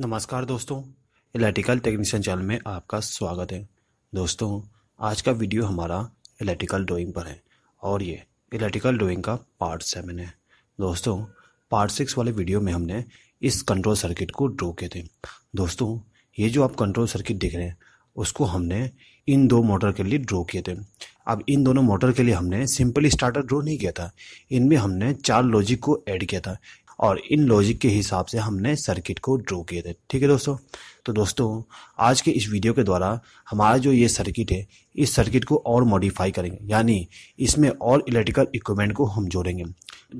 नमस्कार दोस्तों electrical technician channel में आपका स्वागत है दोस्तों आज का वीडियो हमारा इलेक्ट्रिकल ड्राइंग पर है और ये इलेक्ट्रिकल ड्राइंग का पार्ट सेवन है दोस्तों पार्ट सिक्स वाले वीडियो में हमने इस कंट्रोल सर्किट को ड्रॉ किए थे दोस्तों ये जो आप कंट्रोल सर्किट देख रहे हैं उसको हमने इन दो मोटर के लिए ड्रॉ किए थे अब इन दोनों मोटर के लिए हमने सिंपल स्टार्टर ड्रॉ नहीं किया था इनमें हमने चार लॉजिक को ऐड किया था और इन लॉजिक के हिसाब से हमने सर्किट को ड्रॉ किए थे ठीक है दोस्तों तो दोस्तों आज के इस वीडियो के द्वारा हमारा जो ये सर्किट है इस सर्किट को और मॉडिफाई करेंगे यानी इसमें और इलेक्ट्रिकल इक्विपमेंट को हम जोड़ेंगे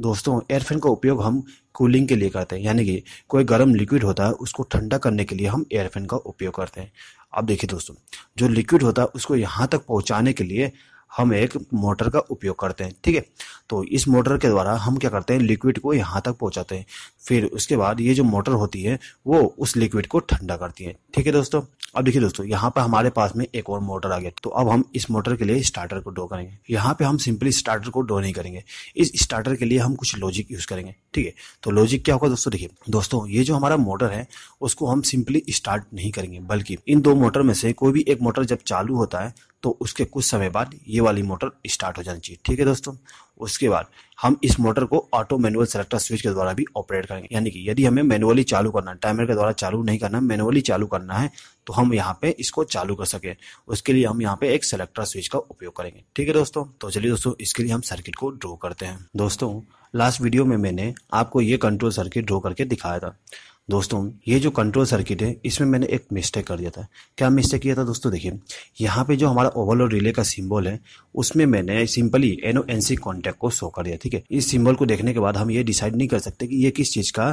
दोस्तों एयरफेन का उपयोग हम कूलिंग के लिए करते हैं यानी कि कोई गर्म लिक्विड होता है उसको ठंडा करने के लिए हम एयरफेन का उपयोग करते हैं अब देखिए दोस्तों जो लिक्विड होता है उसको यहाँ तक पहुँचाने के लिए हम एक मोटर का उपयोग करते हैं ठीक है तो इस मोटर के द्वारा हम क्या करते हैं लिक्विड को यहाँ तक पहुँचाते हैं फिर उसके बाद ये जो मोटर होती है वो उस लिक्विड को ठंडा करती है ठीक है दोस्तों अब देखिए दोस्तों यहाँ पर हमारे पास में एक और मोटर आ गया तो अब हम इस मोटर के लिए स्टार्टर को डो करेंगे यहाँ पे हम सिंपली स्टार्टर को डो नहीं करेंगे इस स्टार्टर के लिए हम कुछ लॉजिक यूज करेंगे ठीक है तो लॉजिक क्या होगा दोस्तों देखिए दोस्तों ये जो हमारा मोटर है उसको हम सिंपली स्टार्ट नहीं करेंगे बल्कि इन दो मोटर में से कोई भी एक मोटर जब चालू होता है तो उसके कुछ समय बाद ये वाली मोटर स्टार्ट हो जानी चाहिए ठीक है दोस्तों उसके बाद हम इस मोटर को ऑटो मैनुअल सेलेक्टर स्विच के द्वारा भी ऑपरेट करेंगे यानी कि यदि हमें मैनुअली चालू करना है टाइमर के द्वारा चालू नहीं करना है मैनुअली चालू करना है तो हम यहाँ पे इसको चालू कर सके उसके लिए हम यहाँ पे एक सेलेक्टर स्विच का उपयोग करेंगे ठीक है दोस्तों तो चलिए दोस्तों इसके लिए हम सर्किट को ड्रॉ करते हैं दोस्तों लास्ट वीडियो में मैंने आपको ये कंट्रोल सर्किट ड्रॉ करके दिखाया था दोस्तों ये जो कंट्रोल सर्किट है इसमें मैंने एक मिस्टेक कर दिया था क्या मिस्टेक किया था दोस्तों देखिए यहाँ पे जो हमारा ओवरलोड रिले का सिंबल है उसमें मैंने simply N O N C contact को शो कर दिया ठीक है इस सिंबल को देखने के बाद हम ये डिसाइड नहीं कर सकते कि ये किस चीज़ का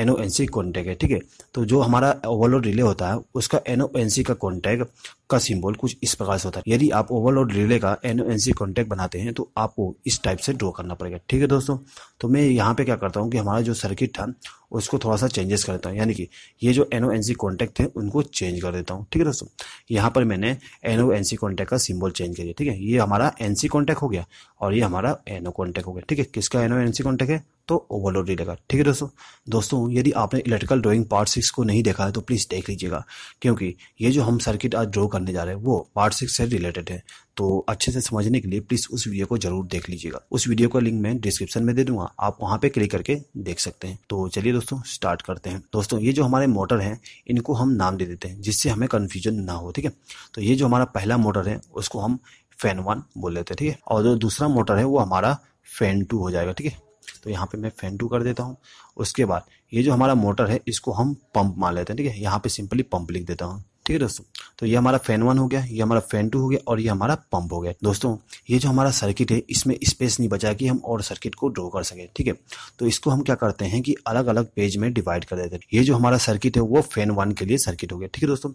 एनओ एन सी कॉन्टैक्ट है ठीक है तो जो हमारा ओवरलोड रिले होता है उसका एनओ एन सी का कॉन्टैक्ट का सिंबल कुछ इस प्रकार से होता है यदि आप ओवरलोड रिले का एनओएनसी कॉन्टैक्ट बनाते हैं तो आपको इस टाइप से ड्रॉ करना पड़ेगा ठीक है दोस्तों तो मैं यहाँ पे क्या करता हूँ कि हमारा जो सर्किट था उसको थोड़ा सा चेंजेस कर देता हूँ यानी कि ये जो N O N C contact है उनको चेंज कर देता हूँ ठीक है दोस्तों यहाँ पर मैंने N O N C contact का सिंबल चेंज कर दिया ठीक है ये हमारा एन सी कॉन्टैक्ट हो गया और ये हमारा एन ओ कॉन्टैक्ट हो गया ठीक है किसका N O N C contact है तो ओवरलोड लगा ठीक है दोस्तों दोस्तों यदि आपने इलेक्ट्रिकल ड्राइंग पार्ट सिक्स को नहीं देखा है तो प्लीज़ देख लीजिएगा क्योंकि ये जो हम सर्किट आज ड्रॉ करने जा रहे हैं वो पार्ट सिक्स से रिलेटेड है तो अच्छे से समझने के लिए प्लीज़ उस वीडियो को जरूर देख लीजिएगा उस वीडियो का लिंक मैं डिस्क्रिप्शन में दे दूंगा आप वहां पे क्लिक करके देख सकते हैं तो चलिए दोस्तों स्टार्ट करते हैं दोस्तों ये जो हमारे मोटर हैं इनको हम नाम दे देते हैं जिससे हमें कन्फ्यूजन ना हो ठीक है तो ये जो हमारा पहला मोटर है उसको हम फैन वन बोल लेते हैं ठीक है और जो दूसरा मोटर है वो हमारा फैन टू हो जाएगा ठीक है तो यहाँ पे मैं फैन टू कर देता हूँ उसके बाद ये जो हमारा मोटर है इसको हम पंप मान लेते हैं ठीक है यहाँ पे सिंपली पंप लिख देता हूँ ठीक है दोस्तों तो ये हमारा फैन वन हो गया ये हमारा फैन टू हो गया और ये हमारा पंप हो गया दोस्तों ये जो हमारा सर्किट है इसमें स्पेस नहीं बचा कि हम और सर्किट को ड्रॉ कर सकें ठीक है तो इसको हम क्या करते हैं कि अलग अलग पेज में डिवाइड कर देते हैं ये जो हमारा सर्किट है वो फैन वन के लिए सर्किट हो गया ठीक है दोस्तों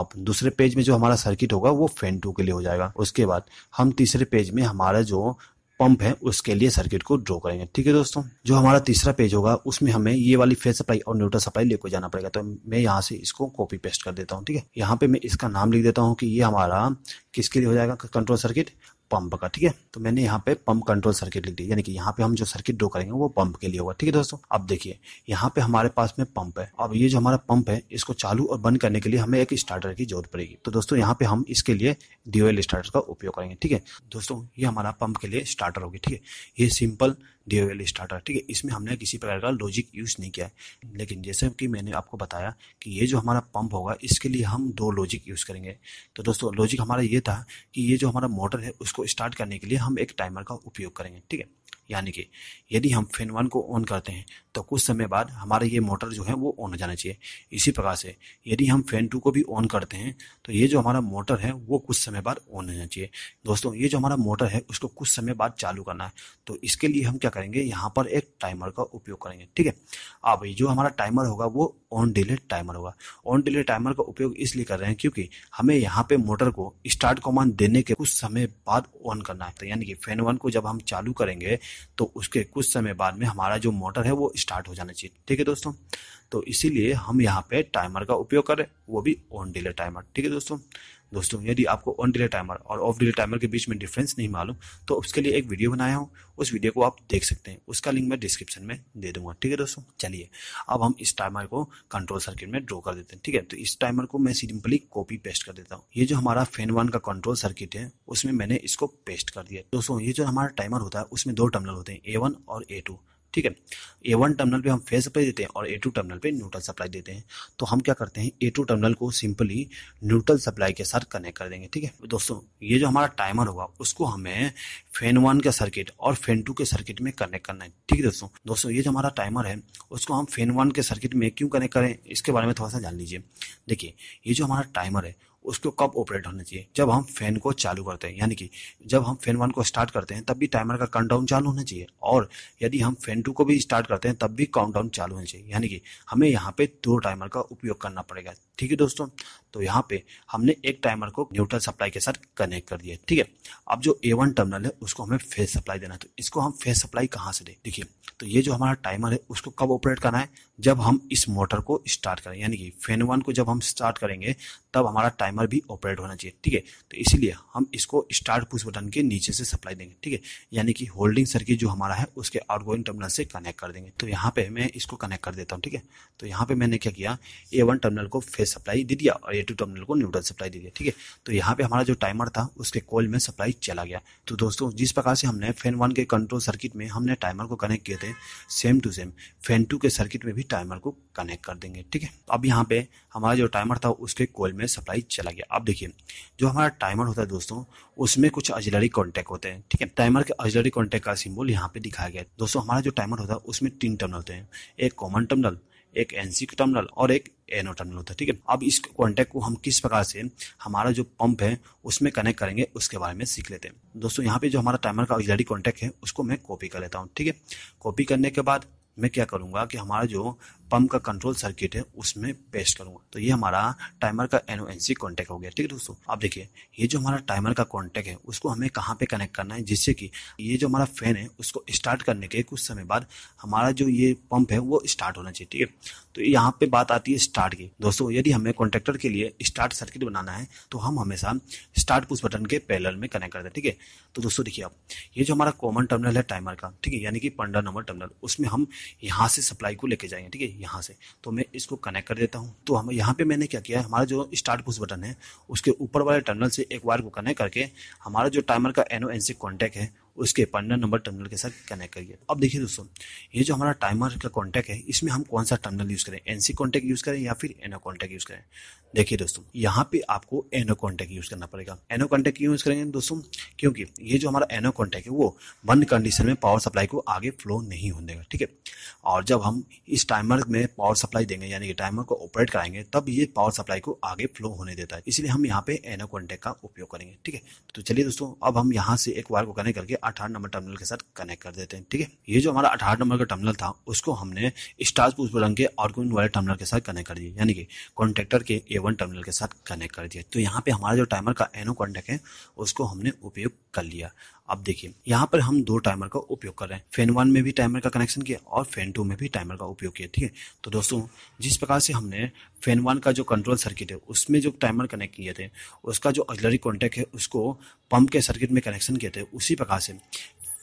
अब दूसरे पेज में जो हमारा सर्किट होगा वो फैन टू के लिए हो जाएगा उसके बाद हम तीसरे पेज में हमारा जो पंप है उसके लिए सर्किट को ड्रॉ करेंगे ठीक है दोस्तों जो हमारा तीसरा पेज होगा उसमें हमें ये वाली फेज सप्लाई और न्यूट्रल सप्लाई लेकर जाना पड़ेगा तो मैं यहाँ से इसको कॉपी पेस्ट कर देता हूँ ठीक है यहाँ पे मैं इसका नाम लिख देता हूँ कि ये हमारा किसके लिए हो जाएगा कंट्रोल सर्किट पंप का ठीक है तो मैंने यहाँ पे पंप कंट्रोल सर्किट लिख दिया यानी कि यहाँ पे हम जो सर्किट ड्रो करेंगे वो पंप के लिए होगा ठीक है दोस्तों अब देखिए यहाँ पे हमारे पास में पंप है अब ये जो हमारा पंप है इसको चालू और बंद करने के लिए हमें एक स्टार्टर की जरूरत पड़ेगी तो दोस्तों यहाँ पे हम इसके लिए डीओएल स्टार्टर का उपयोग करेंगे ठीक है दोस्तों ये हमारा पंप के लिए स्टार्टर होगी ठीक है ये सिंपल डी स्टार्टर ठीक है इसमें हमने किसी प्रकार का लॉजिक यूज़ नहीं किया है लेकिन जैसे कि मैंने आपको बताया कि ये जो हमारा पंप होगा इसके लिए हम दो लॉजिक यूज़ करेंगे तो दोस्तों लॉजिक हमारा ये था कि ये जो हमारा मोटर है उसको स्टार्ट करने के लिए हम एक टाइमर का उपयोग करेंगे ठीक है यानी कि यदि हम फैन वन को ऑन करते हैं तो कुछ समय बाद हमारा ये मोटर जो है वो ऑन हो जाना चाहिए इसी प्रकार से यदि हम फैन टू को भी ऑन करते हैं तो ये जो हमारा मोटर है वो कुछ समय बाद ऑन हो जाना चाहिए दोस्तों ये जो हमारा मोटर है उसको कुछ समय बाद चालू करना है तो इसके लिए हम क्या करेंगे यहाँ पर एक टाइमर का उपयोग करेंगे ठीक है अब जो हमारा टाइमर होगा वो ऑन डिले टाइमर होगा ऑन डिले टाइमर का उपयोग इसलिए कर रहे हैं क्योंकि हमें यहाँ पे मोटर को स्टार्ट कमांड देने के कुछ समय बाद ऑन करना है तो यानी कि फैन वन को जब हम चालू करेंगे है तो उसके कुछ समय बाद में हमारा जो मोटर है वो स्टार्ट हो जाना चाहिए ठीक है दोस्तों तो इसीलिए हम यहाँ पे टाइमर का उपयोग करें वो भी ऑन डिले टाइमर ठीक है दोस्तों दोस्तों यदि आपको ऑन डिले टाइमर और ऑफ डिले टाइमर के बीच में डिफरेंस नहीं मालूम तो उसके लिए एक वीडियो बनाया हूँ उस वीडियो को आप देख सकते हैं उसका लिंक मैं डिस्क्रिप्शन में दे दूंगा ठीक है दोस्तों चलिए अब हम इस टाइमर को कंट्रोल सर्किट में ड्रॉ कर देते हैं ठीक है तो इस टाइमर को मैं सिंपली कॉपी पेस्ट कर देता हूँ ये जो हमारा फेन वन का कंट्रोल सर्किट है उसमें मैंने इसको पेस्ट कर दिया दोस्तों ये जो हमारा टाइमर होता है उसमें दो टर्मिनल होते हैं ए वन और ए टू ठीक है ए वन टर्मिनल पे हम फेज सप्लाई देते हैं और ए टू टर्मिनल पे न्यूट्रल सप्लाई देते हैं तो हम क्या करते हैं ए टू टर्मिनल को सिंपली न्यूट्रल सप्लाई के साथ कनेक्ट कर देंगे ठीक है दोस्तों ये जो हमारा टाइमर होगा उसको हमें फेन वन के सर्किट और फेन टू के सर्किट में कनेक्ट करना है ठीक है दोस्तों दोस्तों ये जो हमारा टाइमर है उसको हम फेन वन के सर्किट में क्यों कनेक्ट करें इसके बारे में थोड़ा सा जान लीजिए देखिए ये जो हमारा टाइमर है उसको कब ऑपरेट होना चाहिए जब हम फैन को चालू करते हैं यानी कि जब हम फैन वन को स्टार्ट करते हैं तब भी टाइमर का काउंटडाउन चालू होना चाहिए और यदि हम फैन टू को भी स्टार्ट करते हैं तब भी काउंटडाउन चालू होना चाहिए यानी कि हमें यहाँ पे दो टाइमर का उपयोग करना पड़ेगा ठीक है दोस्तों तो यहाँ पे हमने एक टाइमर को न्यूट्रल सप्लाई के साथ कनेक्ट कर दिया ठीक है अब जो ए वन टर्मिनल है उसको हमें फेस सप्लाई देना है तो इसको हम फेस सप्लाई कहाँ से दे देखिए तो ये जो हमारा टाइमर है उसको कब ऑपरेट करना है जब हम इस मोटर को स्टार्ट करें यानी कि फेन वन को जब हम स्टार्ट करेंगे तब हमारा टाइमर भी ऑपरेट होना चाहिए ठीक है तो इसीलिए हम इसको स्टार्ट पुश बटन के नीचे से सप्लाई देंगे ठीक है यानी कि होल्डिंग सर्किट जो हमारा है उसके आउटगोइंग टर्मिनल से कनेक्ट कर देंगे तो यहाँ पे मैं इसको कनेक्ट कर देता हूँ ठीक है तो यहाँ पे मैंने क्या किया ए वन टर्मिनल को फेस सप्लाई दे दिया और सप्लाई टू टर्मिनल को न्यूट्रल सप्लाई दी गई ठीक है तो यहाँ पे हमारा जो टाइमर था उसके कोयल में सप्लाई चला गया तो दोस्तों जिस प्रकार से हमने फैन वन के कंट्रोल सर्किट में हमने टाइमर को कनेक्ट किए थे same to same fan two के सर्किट में भी टाइमर को कनेक्ट कर देंगे ठीक है अब यहाँ पे हमारा जो टाइमर था उसके कोयल में सप्लाई चला गया अब देखिए जो हमारा टाइमर होता है दोस्तों उसमें कुछ अजलरी कॉन्टैक्ट होते हैं ठीक है टाइमर के अजलरी कॉन्टैक्ट का सिम्बल यहाँ पे दिखाया गया दोस्तों हमारा जो टाइमर होता है उसमें तीन टर्मिनल होते हैं एक कॉमन टर्मिनल एक एनसी टर्मिनल और एक एनओ टर्मिनल होता है ठीक है अब इस कॉन्टैक्ट को हम किस प्रकार से हमारा जो पंप है उसमें कनेक्ट करेंगे उसके बारे में सीख लेते हैं दोस्तों यहाँ पे जो हमारा टाइमर का ऑक्सिलरी कॉन्टैक्ट है उसको मैं कॉपी कर लेता हूँ ठीक है कॉपी करने के बाद मैं क्या करूँगा कि हमारा जो पंप का कंट्रोल सर्किट है उसमें पेस्ट करूंगा तो ये हमारा टाइमर का एन सी कॉन्टेक्ट हो गया ठीक है दोस्तों आप देखिए ये जो हमारा टाइमर का कॉन्टेक्ट है उसको हमें कहाँ पे कनेक्ट करना है जिससे कि ये जो हमारा फैन है उसको स्टार्ट करने के कुछ समय बाद हमारा जो ये पंप है वो स्टार्ट होना चाहिए ठीक है तो यहाँ पे बात आती है स्टार्ट की दोस्तों यदि हमें कॉन्ट्रेक्टर के लिए स्टार्ट सर्किट बनाना है तो हम हमेशा स्टार्ट पुश बटन के पैरल में कनेक्ट करते हैं ठीक है तो दोस्तों देखिए आप ये जो हमारा कॉमन टर्मिनल है टाइमर का ठीक है यानी कि पंद्रह नंबर टर्मिनल उसमें हम यहाँ से सप्लाई को लेके जाएंगे ठीक है यहाँ से तो मैं इसको कनेक्ट कर देता हूँ तो हम यहाँ पे मैंने क्या किया हमारा जो स्टार्ट पुश बटन है उसके ऊपर वाले टर्नल से एक वायर को कनेक्ट करके हमारा जो टाइमर का N O N C contact है उसके पंद्रह नंबर टर्मिनल के साथ कनेक्ट करिए अब देखिए दोस्तों ये जो हमारा टाइमर का कॉन्टैक्ट है इसमें हम कौन सा टर्मिनल यूज़ करें एन सी कॉन्टैक्ट यूज़ करें या फिर एन ओ कॉन्टैक्ट यूज़ करें देखिए दोस्तों यहाँ पे आपको एनो कॉन्टैक्ट यूज करना पड़ेगा एनो कॉन्टैक्ट क्यों यूज करेंगे दोस्तों क्योंकि ये जो हमारा एनो कॉन्टैक्ट है वो बंद कंडीशन में पावर सप्लाई को आगे फ्लो नहीं होने देगा ठीक है और जब हम इस टाइमर में पावर सप्लाई देंगे यानी कि टाइमर को ऑपरेट कराएंगे तब ये पावर सप्लाई को आगे फ्लो होने देता है इसलिए हम यहाँ पे एनो कॉन्टैक्ट का उपयोग करेंगे ठीक है तो चलिए दोस्तों अब हम यहाँ से एक वायर को कनेक्ट करके अठारह नंबर टर्मिनल के साथ कनेक्ट कर देते हैं ठीक है ये जो हमारा अठारह नंबर का टर्मिनल था उसको हमने स्टार्स पुष्प रंग के और वाले टर्मिनल के साथ कनेक्ट कर दिया यानी कि कॉन्ट्रेक्टर के ए वन टर्मिनल के साथ कनेक्ट कर दिया तो यहाँ पे हमारा जो टाइमर का एनो कॉन्टेक्ट है उसको हमने उपयोग कर लिया अब देखिए यहाँ पर हम दो टाइमर का उपयोग कर रहे हैं फैन वन में भी टाइमर का कनेक्शन किया और फैन टू में भी टाइमर का उपयोग किया ठीक है तो दोस्तों जिस प्रकार से हमने फैन वन का जो कंट्रोल सर्किट है उसमें जो टाइमर कनेक्ट किए थे उसका जो अजलरी कॉन्टेक्ट है उसको पंप के सर्किट में कनेक्शन किए थे उसी प्रकार से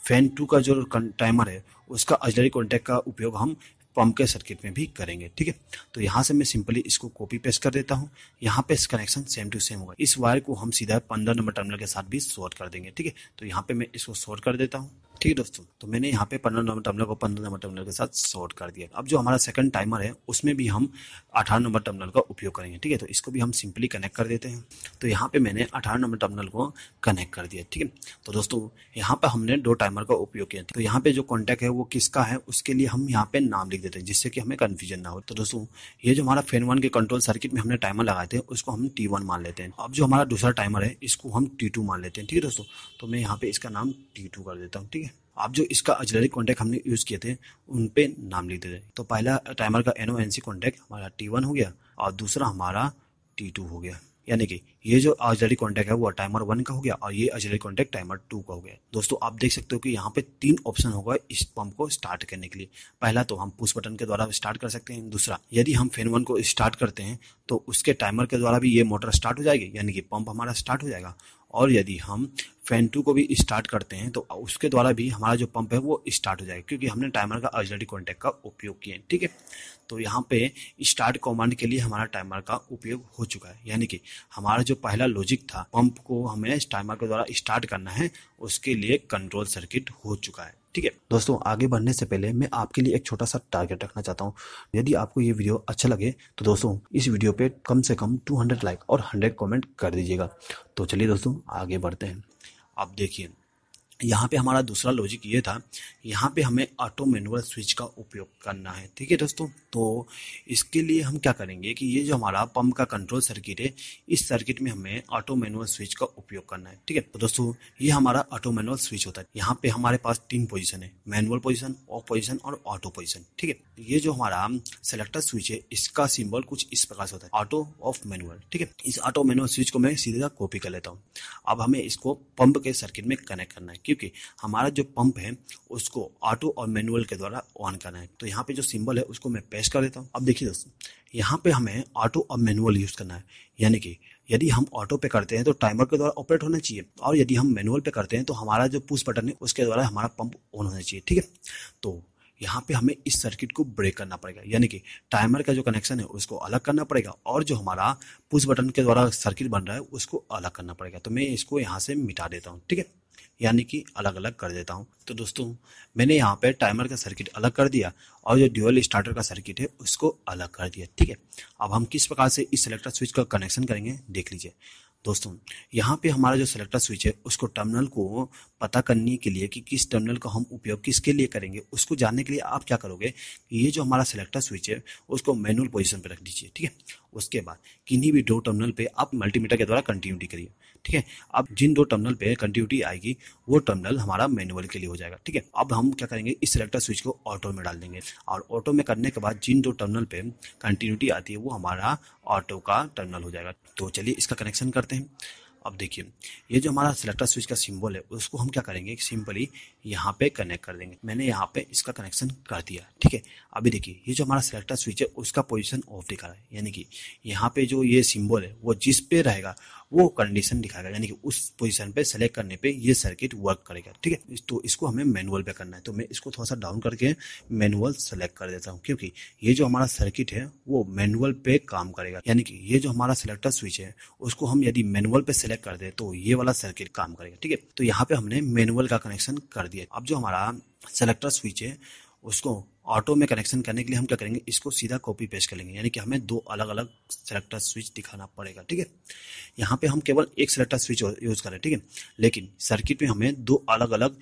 फैन टू का जो टाइमर है उसका अजलरी कॉन्टेक्ट का उपयोग हम पम्प के सर्किट में भी करेंगे ठीक है तो यहाँ से मैं सिंपली इसको कॉपी पेस्ट कर देता हूँ यहाँ पे इस कनेक्शन सेम टू सेम होगा इस वायर को हम सीधा पंद्रह नंबर टर्मिनल के साथ भी शॉर्ट कर देंगे ठीक है तो यहाँ पे मैं इसको शॉर्ट कर देता हूँ ठीक है दोस्तों तो मैंने यहाँ पे पंद्रह नंबर टर्मिनल को पंद्रह नंबर टर्मिनल के साथ सॉर्ट कर दिया अब जो हमारा सेकंड टाइमर है उसमें भी हम अठारह नंबर टर्मिनल का उपयोग करेंगे ठीक है तो इसको भी हम सिंपली कनेक्ट कर देते हैं तो यहाँ पे मैंने अठारह नंबर टर्मिनल को कनेक्ट कर दिया ठीक है तो दोस्तों यहाँ पर हमने दो टाइमर का उपयोग किया तो यहाँ पे जो कॉन्टैक्ट है वो किसका है उसके लिए हम यहाँ पे नाम लिख देते हैं जिससे कि हमें कन्फ्यूजन ना हो तो दोस्तों ये जो हमारा फेन वन के कंट्रोल सर्किट में हमने टाइमर लगाए थे उसको हम टी वन मान लेते हैं अब जो हमारा दूसरा टाइमर है इसको हम टी टू मान लेते हैं ठीक है दोस्तों तो मैं यहाँ पे इसका नाम टी टू कर देता हूँ ठीक है आप जो इसका अजलरी कॉन्टैक्ट हमने यूज़ किए थे उन पे नाम लिख देते तो पहला टाइमर का N O N C contact हमारा टी वन हो गया और दूसरा हमारा टी टू हो गया यानी कि ये जो अजलरी कॉन्टैक्ट है वो टाइमर वन का हो गया और ये अजलरी कॉन्टैक्ट टाइमर टू का हो गया दोस्तों आप देख सकते हो कि यहाँ पे तीन ऑप्शन होगा इस पंप को स्टार्ट करने के लिए पहला तो हम पुश बटन के द्वारा स्टार्ट कर सकते हैं दूसरा यदि हम फेन वन को स्टार्ट करते हैं तो उसके टाइमर के द्वारा भी ये मोटर स्टार्ट हो जाएगी यानी कि पंप हमारा स्टार्ट हो जाएगा और यदि हम फैन टू को भी स्टार्ट करते हैं तो उसके द्वारा भी हमारा जो पंप है वो स्टार्ट हो जाएगा क्योंकि हमने टाइमर का अर्जरी कॉन्टैक्ट का उपयोग किया है ठीक है तो यहाँ पे स्टार्ट कमांड के लिए हमारा टाइमर का उपयोग हो चुका है यानी कि हमारा जो पहला लॉजिक था पंप को हमें टाइमर के द्वारा स्टार्ट करना है उसके लिए कंट्रोल सर्किट हो चुका है ठीक है दोस्तों आगे बढ़ने से पहले मैं आपके लिए एक छोटा सा टारगेट रखना चाहता हूँ यदि आपको ये वीडियो अच्छा लगे तो दोस्तों इस वीडियो पे कम से कम 200 लाइक और 100 कमेंट कर दीजिएगा तो चलिए दोस्तों आगे बढ़ते हैं आप देखिए यहाँ पे हमारा दूसरा लॉजिक ये था यहाँ पे हमें ऑटो मैनुअल स्विच का उपयोग करना है ठीक है दोस्तों तो इसके लिए हम क्या करेंगे कि ये जो हमारा पंप का कंट्रोल सर्किट है इस सर्किट में हमें ऑटो मैनुअल स्विच का उपयोग करना है ठीक है तो दोस्तों ये हमारा ऑटो मैनुअल स्विच होता है यहाँ पे हमारे पास तीन पोजिशन है मैनुअल पोजिशन ऑफ पोजिशन और ऑटो पोजिशन ठीक है ये जो हमारा सेलेक्टर स्विच है इसका सिम्बल कुछ इस प्रकार से होता है ऑटो ऑफ मैनुअल ठीक है इस ऑटो मैनुअल स्विच को मैं सीधे कॉपी कर लेता हूँ अब हमें इसको पंप के सर्किट में कनेक्ट करना है क्योंकि हमारा जो पंप है उसको ऑटो और मैनुअल के द्वारा ऑन करना है तो यहाँ पे जो सिंबल है उसको मैं पेश कर देता हूँ अब देखिए दोस्तों यहाँ पे हमें ऑटो और मैनुअल यूज़ करना है यानी कि यदि हम ऑटो पे करते हैं तो टाइमर के द्वारा ऑपरेट होना चाहिए और यदि हम मैनुअल पे करते हैं तो हमारा जो पुश बटन है उसके द्वारा हमारा पंप ऑन होना चाहिए ठीक है तो यहाँ पे हमें इस सर्किट को ब्रेक करना पड़ेगा यानी कि टाइमर का जो कनेक्शन है उसको अलग करना पड़ेगा और जो हमारा पुश बटन के द्वारा सर्किट बन रहा है उसको अलग करना पड़ेगा तो मैं इसको यहाँ से मिटा देता हूँ ठीक है यानी कि अलग अलग कर देता हूँ तो दोस्तों मैंने यहाँ पर टाइमर का सर्किट अलग कर दिया और जो ड्यूअल स्टार्टर का सर्किट है उसको अलग कर दिया ठीक है अब हम किस प्रकार से इस सेलेक्टर स्विच का कनेक्शन करेंगे देख लीजिए दोस्तों यहाँ पे हमारा जो सेलेक्टर स्विच है उसको टर्मिनल को पता करने के लिए कि किस टर्मिनल का हम उपयोग किसके लिए करेंगे उसको जानने के लिए आप क्या करोगे ये जो हमारा सेलेक्टर स्विच है उसको मैनुअल पोजिशन पर रख दीजिए ठीक है उसके बाद किन्हीं भी दो टर्मिनल पर आप मल्टीमीटर के द्वारा कंटिन्यूटी करिए ठीक है अब जिन दो टर्मिनल पे कंटिन्यूटी आएगी वो टर्मिनल हमारा मैनुअल के लिए हो जाएगा ठीक है अब हम क्या करेंगे इस सिलेक्टर स्विच को ऑटो में डाल देंगे और ऑटो में करने के बाद जिन दो टर्मिनल पे कंटिन्यूटी आती है वो हमारा ऑटो का टर्मिनल हो जाएगा तो चलिए इसका कनेक्शन करते हैं अब देखिए ये जो हमारा सिलेक्टर स्विच का सिंबल है उसको हम क्या करेंगे सिंपली यहाँ पे कनेक्ट कर देंगे मैंने यहाँ पे इसका कनेक्शन कर दिया ठीक है अभी देखिए ये जो हमारा सिलेक्टर स्विच है उसका पोजीशन ऑफ दिखा रहा है यानी कि यहाँ पे जो ये सिंबल है वो जिस पे रहेगा वो कंडीशन दिखाएगा यानी कि उस पोजीशन पे सेलेक्ट करने पे ये सर्किट वर्क करेगा ठीक है तो इसको हमें मैनुअल पे करना है तो मैं इसको थोड़ा सा डाउन करके मैनुअल सेलेक्ट कर देता हूँ क्योंकि ये जो हमारा सर्किट है वो मैनुअल पे काम करेगा यानी कि ये जो हमारा सिलेक्टर स्विच है उसको हम यदि मैनुअल पे सेलेक्ट कर दे तो ये वाला सर्किट काम करेगा ठीक है तो यहाँ पे हमने मैनुअल का कनेक्शन कर दिया अब जो हमारा सेलेक्टर स्विच है उसको ऑटो में कनेक्शन करने के लिए हम क्या करेंगे इसको सीधा कॉपी पेस्ट कर लेंगे यानी कि हमें दो अलग अलग सेलेक्टर स्विच दिखाना पड़ेगा ठीक है यहाँ पे हम केवल एक सेलेक्टर स्विच यूज़ करें ठीक है लेकिन सर्किट में हमें दो अलग अलग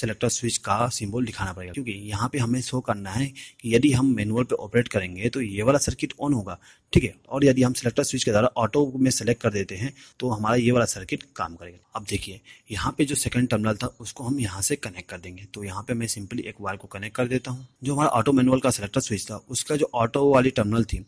सेलेक्टर स्विच का सिंबल दिखाना पड़ेगा क्योंकि यहाँ पे हमें शो करना है कि यदि हम मैनुअल पे ऑपरेट करेंगे तो ये वाला सर्किट ऑन होगा ठीक है और यदि हम सिलेक्टर स्विच के द्वारा ऑटो में सेलेक्ट कर देते हैं तो हमारा ये वाला सर्किट काम करेगा अब देखिए यहाँ पे जो सेकंड टर्मिनल था उसको हम यहाँ से कनेक्ट कर देंगे तो यहाँ पे मैं सिंपली एक वायर को कनेक्ट कर देता हूँ जो हमारा ऑटो मैनुअल का सिलेक्टर स्विच था उसका जो ऑटो वाली टर्मिनल थी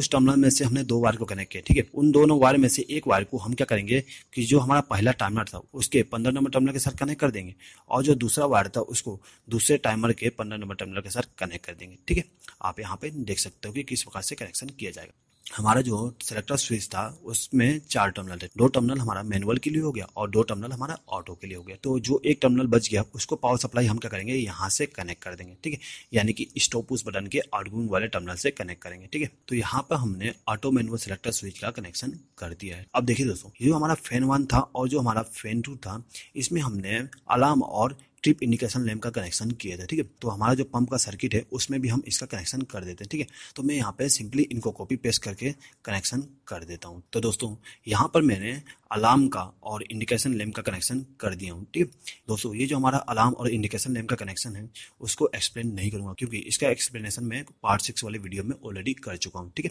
उस टर्मिनल में से हमने दो वायर को कनेक्ट किया ठीक है उन दोनों वायर में से एक वायर को हम क्या करेंगे कि जो हमारा पहला टाइमर था उसके पंद्रह नंबर टर्मिनल के साथ कनेक्ट कर देंगे और जो दूसरा वायर था उसको दूसरे टाइमर के पंद्रह नंबर टर्मिनल के साथ कनेक्ट कर देंगे ठीक है आप यहाँ पे देख सकते हो कि किस प्रकार से कनेक्शन किया जाएगा हमारा जो सिलेक्टर स्विच था उसमें चार टर्मिनल थे दो टर्मिनल हमारा मैनुअल के लिए हो गया और दो टर्मिनल हमारा ऑटो के लिए हो गया तो जो एक टर्मिनल बच गया उसको पावर सप्लाई हम क्या करेंगे यहाँ से कनेक्ट कर देंगे ठीक है यानी कि स्टॉप उस बटन के आउटगोइंग वाले टर्मिनल से कनेक्ट करेंगे ठीक है तो यहाँ पर हमने ऑटो मैनुअल सिलेक्टर स्विच का कनेक्शन कर दिया है अब देखिए दोस्तों ये जो हमारा फैन वन था और जो हमारा फैन टू था इसमें हमने अलार्म और स्ट्रिप इंडिकेशन लैम्प का कनेक्शन किए थे ठीक है तो हमारा जो पंप का सर्किट है उसमें भी हम इसका कनेक्शन कर देते हैं ठीक है तो मैं यहाँ पे सिंपली इनको कॉपी पेस्ट करके कनेक्शन कर देता हूँ तो दोस्तों यहाँ पर मैंने अलार्म का और इंडिकेशन लैम्प का कनेक्शन कर दिया हूँ ठीक है दोस्तों ये जो हमारा अलार्म और इंडिकेशन लैम्प का कनेक्शन है उसको एक्सप्लेन नहीं करूँगा क्योंकि इसका एक्सप्लेनेशन मैं पार्ट सिक्स वाले वीडियो में ऑलरेडी कर चुका हूँ ठीक है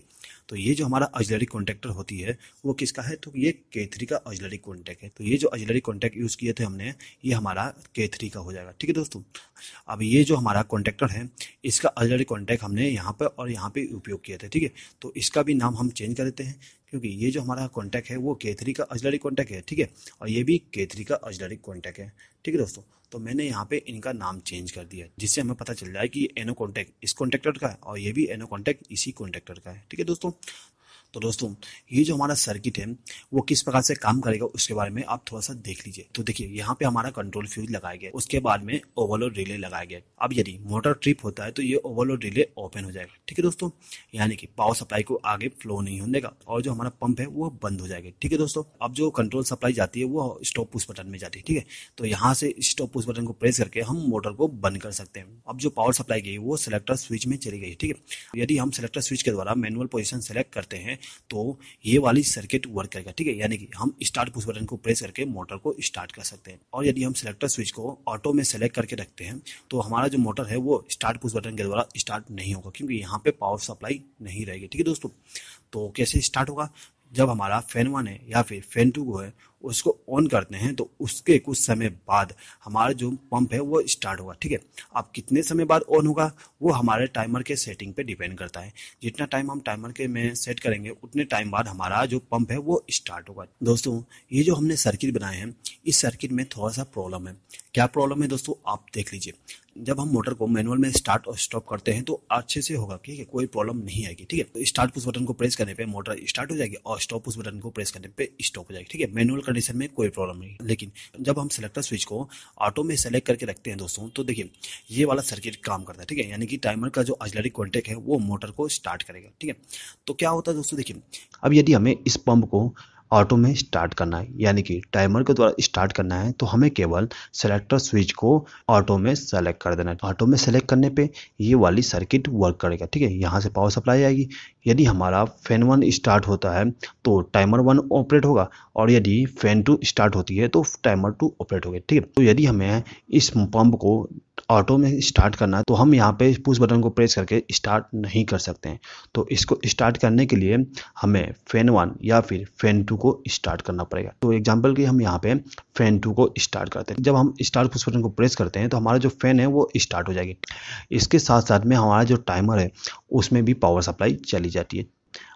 तो ये जो हमारा अजलरी कॉन्टेक्टर होती है वो किसका है तो ये के का अजलरी कॉन्टेक्ट है तो ये जो अजलरी कॉन्टेक्ट यूज़ किए थे हमने ये हमारा के का हो जाएगा ठीक है दोस्तों अब ये जो हमारा कॉन्टैक्टर है इसका ऑलरेडी कॉन्टैक्ट हमने यहाँ पर और यहाँ पे उपयोग किया था ठीक है तो इसका भी नाम हम चेंज कर देते हैं क्योंकि ये जो हमारा कॉन्टैक्ट है वो के का अजलरी कॉन्टैक्ट है ठीक है और ये भी के का अजलरी कॉन्टैक्ट है ठीक है दोस्तों तो मैंने यहाँ पे इनका नाम चेंज कर दिया जिससे हमें पता चल जाए कि ये एनो कॉन्टैक्ट इस कॉन्टैक्टर का है और ये भी एनो कॉन्टैक्ट इसी कॉन्टैक्टर का है ठीक है दोस्तों तो दोस्तों ये जो हमारा सर्किट है वो किस प्रकार से काम करेगा उसके बारे में आप थोड़ा सा देख लीजिए तो देखिए यहाँ पे हमारा कंट्रोल फ्यूज लगाया गया उसके बाद में ओवरलोड रिले लगाया गया अब यदि मोटर ट्रिप होता है तो ये ओवरलोड रिले ओपन हो जाएगा ठीक है दोस्तों यानी कि पावर सप्लाई को आगे फ्लो नहीं होने का और जो हमारा पंप है वो बंद हो जाएगा ठीक है दोस्तों अब जो कंट्रोल सप्लाई जाती है वो स्टॉप पुश बटन में जाती है ठीक है तो यहाँ से स्टॉप पुश बटन को प्रेस करके हम मोटर को बंद कर सकते हैं अब जो पावर सप्लाई गई वो सिलेक्टर स्विच में चली गई ठीक है यदि हम सिलेक्टर स्विच के द्वारा मैनुअल पोजिशन सेलेक्ट करते हैं तो ये वाली सर्किट वर्क करेगा ठीक है यानी कि हम स्टार्ट पुश बटन को प्रेस करके मोटर को स्टार्ट कर सकते हैं और यदि हम सिलेक्टर स्विच को ऑटो में सेलेक्ट करके रखते हैं तो हमारा जो मोटर है वो स्टार्ट पुश बटन के द्वारा स्टार्ट नहीं होगा क्योंकि यहाँ पे पावर सप्लाई नहीं रहेगी ठीक है दोस्तों तो कैसे स्टार्ट होगा जब हमारा फैन वन है या फिर फैन टू को है उसको ऑन करते हैं तो उसके कुछ समय बाद हमारा जो पंप है वो स्टार्ट होगा ठीक है अब कितने समय बाद ऑन होगा वो हमारे टाइमर के सेटिंग पे डिपेंड करता है जितना टाइम हम टाइमर के में सेट करेंगे उतने टाइम बाद हमारा जो पंप है वो स्टार्ट होगा दोस्तों ये जो हमने सर्किट बनाए हैं इस सर्किट में थोड़ा सा प्रॉब्लम है क्या प्रॉब्लम है दोस्तों आप देख लीजिए जब हम मोटर को मैनुअल में स्टार्ट और स्टॉप करते हैं तो अच्छे से होगा ठीक है कोई प्रॉब्लम नहीं आएगी ठीक है तो स्टार्ट पुश बटन को प्रेस करने पे मोटर स्टार्ट हो जाएगी और स्टॉप पुश बटन को प्रेस करने पे स्टॉप हो जाएगी ठीक है मैनुअल कंडीशन में कोई प्रॉब्लम नहीं लेकिन जब हम सिलेक्टर स्विच को ऑटो में सेलेक्ट करके रखते हैं दोस्तों तो देखिए ये वाला सर्किट काम करता है ठीक है यानी कि टाइमर का जो अजलरी कॉन्टेक्ट है वो मोटर को स्टार्ट करेगा ठीक है तो क्या होता है दोस्तों देखिए अब यदि हमें इस पंप को ऑटो में स्टार्ट करना है यानी कि टाइमर के द्वारा स्टार्ट करना है तो हमें केवल सेलेक्टर स्विच को ऑटो में सेलेक्ट कर देना है ऑटो में सेलेक्ट करने पे ये वाली सर्किट वर्क करेगा ठीक है यहाँ से पावर सप्लाई आएगी यदि हमारा फैन वन स्टार्ट होता है तो टाइमर वन ऑपरेट होगा और यदि फैन टू स्टार्ट होती है तो टाइमर टू ऑपरेट होगा ठीक है तो यदि हमें इस पंप को ऑटो में स्टार्ट करना है तो हम यहाँ पे पुश बटन को प्रेस करके स्टार्ट नहीं कर सकते हैं तो इसको स्टार्ट करने के लिए हमें फैन वन या फिर फैन टू को स्टार्ट करना पड़ेगा तो एग्जाम्पल की हम यहाँ पे फैन टू को स्टार्ट करते हैं जब हम स्टार्ट पुश बटन को प्रेस करते हैं तो हमारा जो फैन है वो स्टार्ट हो जाएगी इसके साथ साथ में हमारा जो टाइमर है उसमें भी पावर सप्लाई चली जाती है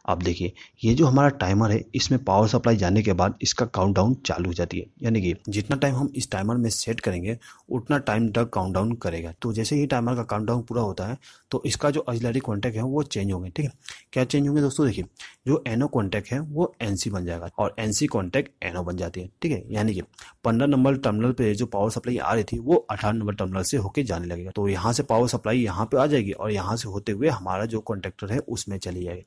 आप देखिए ये जो हमारा टाइमर है इसमें पावर सप्लाई जाने के बाद इसका काउंटडाउन चालू हो जाती है यानी कि जितना टाइम हम इस टाइमर में सेट करेंगे उतना टाइम तक काउंटडाउन करेगा तो जैसे ही टाइमर का काउंटडाउन पूरा होता है तो इसका जो अजलरी कॉन्टैक्ट है वो चेंज होंगे ठीक है क्या चेंज होंगे दोस्तों देखिए जो एनओ कॉन्टैक्ट है वो एन बन जाएगा और एन सी कॉन्टैक्ट एनओ बन जाती है ठीक है यानी कि पंद्रह नंबर टर्मिनल पर जो पावर सप्लाई आ रही थी वो अठारह नंबर टर्मिनल से होकर जाने लगेगा तो यहाँ से पावर सप्लाई यहाँ पे आ जाएगी और यहाँ से होते हुए हमारा जो कॉन्ट्रेक्टर है उसमें चली जाएगी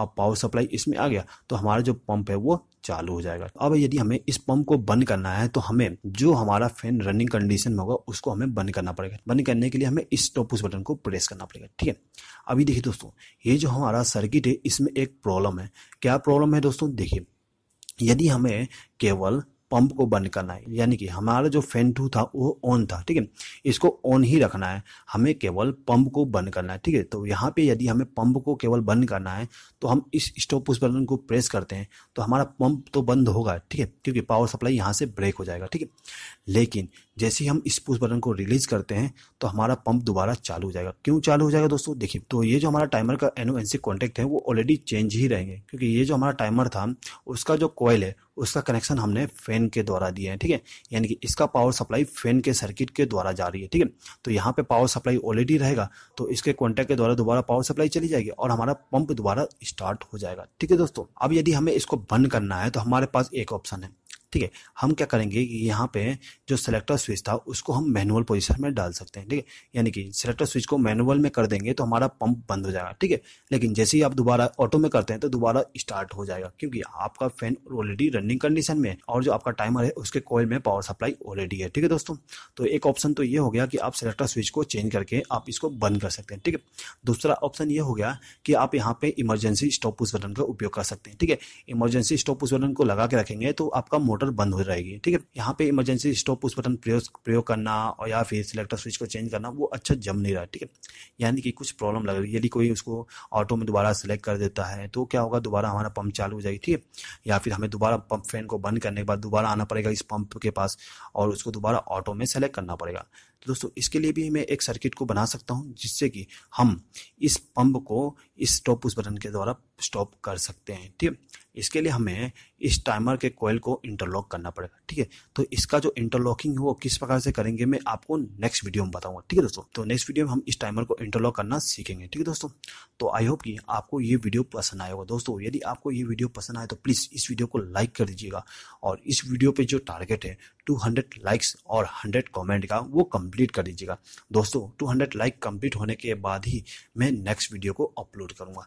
अब पावर सप्लाई इसमें आ गया तो हमारा जो पंप है वो चालू हो जाएगा अब यदि हमें इस पंप को बंद करना है तो हमें जो हमारा फैन रनिंग कंडीशन में होगा उसको हमें बंद करना पड़ेगा बंद करने के लिए हमें इस टॉप उस बटन को प्रेस करना पड़ेगा ठीक है अभी देखिए दोस्तों ये जो हमारा सर्किट है इसमें एक प्रॉब्लम है क्या प्रॉब्लम है दोस्तों देखिए यदि हमें केवल पंप को बंद करना है यानी कि हमारा जो फैन टू था वो ऑन था ठीक है इसको ऑन ही रखना है हमें केवल पंप को बंद करना है ठीक है तो यहाँ पे यदि हमें पंप को केवल बंद करना है तो हम इस स्टॉप पुश बटन को प्रेस करते हैं तो हमारा पंप तो बंद होगा ठीक है क्योंकि पावर सप्लाई यहाँ से ब्रेक हो जाएगा ठीक है लेकिन जैसे ही हम इस पुश बटन को रिलीज़ करते हैं तो हमारा पंप दोबारा चालू हो जाएगा क्यों चालू हो जाएगा दोस्तों देखिए तो ये जो हमारा टाइमर का N O N C contact है वो ऑलरेडी चेंज ही रहेंगे क्योंकि ये जो हमारा टाइमर था उसका जो कॉयल है उसका कनेक्शन हमने फ़ैन के द्वारा दिया है ठीक है यानी कि इसका पावर सप्लाई फ़ैन के सर्किट के द्वारा जा रही है ठीक है तो यहाँ पे पावर सप्लाई ऑलरेडी रहेगा तो इसके कॉन्टैक्ट के द्वारा दोबारा पावर सप्लाई चली जाएगी और हमारा पंप दोबारा स्टार्ट हो जाएगा ठीक है दोस्तों अब यदि हमें इसको बंद करना है तो हमारे पास एक ऑप्शन है ठीक है हम क्या करेंगे यहाँ पे जो सेलेक्टर स्विच था उसको हम मैनुअल पोजीशन में डाल सकते हैं ठीक है यानी कि सेलेक्टर स्विच को मैनुअल में कर देंगे तो हमारा पंप बंद हो जाएगा ठीक है लेकिन जैसे ही आप दोबारा ऑटो में करते हैं तो दोबारा स्टार्ट हो जाएगा क्योंकि आपका फैन ऑलरेडी रनिंग कंडीशन में और जो आपका टाइमर है उसके कोयल में पावर सप्लाई ऑलरेडी है ठीक है दोस्तों तो एक ऑप्शन तो ये हो गया कि आप सेलेक्टर स्विच को चेंज करके आप इसको बंद कर सकते हैं ठीक है दूसरा ऑप्शन ये हो गया कि आप यहाँ पे इमरजेंसी स्टॉप उस बटन का उपयोग कर सकते हैं ठीक है इमरजेंसी स्टॉप उस बटन को लगा के रखेंगे तो आपका मोटर बंद हो जाएगी ठीक है यहाँ पे इमरजेंसी स्टॉप उस बटन प्रयोग प्रयोग करना और या फिर सिलेक्टर स्विच को चेंज करना वो अच्छा जम नहीं रहा ठीक है यानी कि कुछ प्रॉब्लम लग रही है यदि कोई उसको ऑटो में दोबारा सेलेक्ट कर देता है तो क्या होगा दोबारा हमारा पंप चालू हो जाएगी ठीक है या फिर हमें दोबारा पंप फैन को बंद करने के बाद दोबारा आना पड़ेगा इस पंप के पास और उसको दोबारा ऑटो में सेलेक्ट करना पड़ेगा दोस्तों इसके लिए भी मैं एक सर्किट को बना सकता हूँ जिससे कि हम इस पंप को इस स्टॉप उस बटन के द्वारा स्टॉप कर सकते हैं ठीक इसके लिए हमें इस टाइमर के कोयल को इंटरलॉक करना पड़ेगा ठीक है तो इसका जो इंटरलॉकिंग है वो किस प्रकार से करेंगे मैं आपको नेक्स्ट वीडियो में बताऊंगा ठीक है दोस्तों तो नेक्स्ट वीडियो में हम इस टाइमर को इंटरलॉक करना सीखेंगे ठीक है दोस्तों तो आई होप कि आपको ये वीडियो पसंद आया होगा दोस्तों यदि आपको ये वीडियो पसंद आए तो प्लीज़ इस वीडियो को लाइक कर दीजिएगा और इस वीडियो पर जो टारगेट है टू लाइक्स और हंड्रेड कॉमेंट का वो कम्प्लीट कंप्लीट कर दीजिएगा दोस्तों 200 लाइक कंप्लीट होने के बाद ही मैं नेक्स्ट वीडियो को अपलोड करूंगा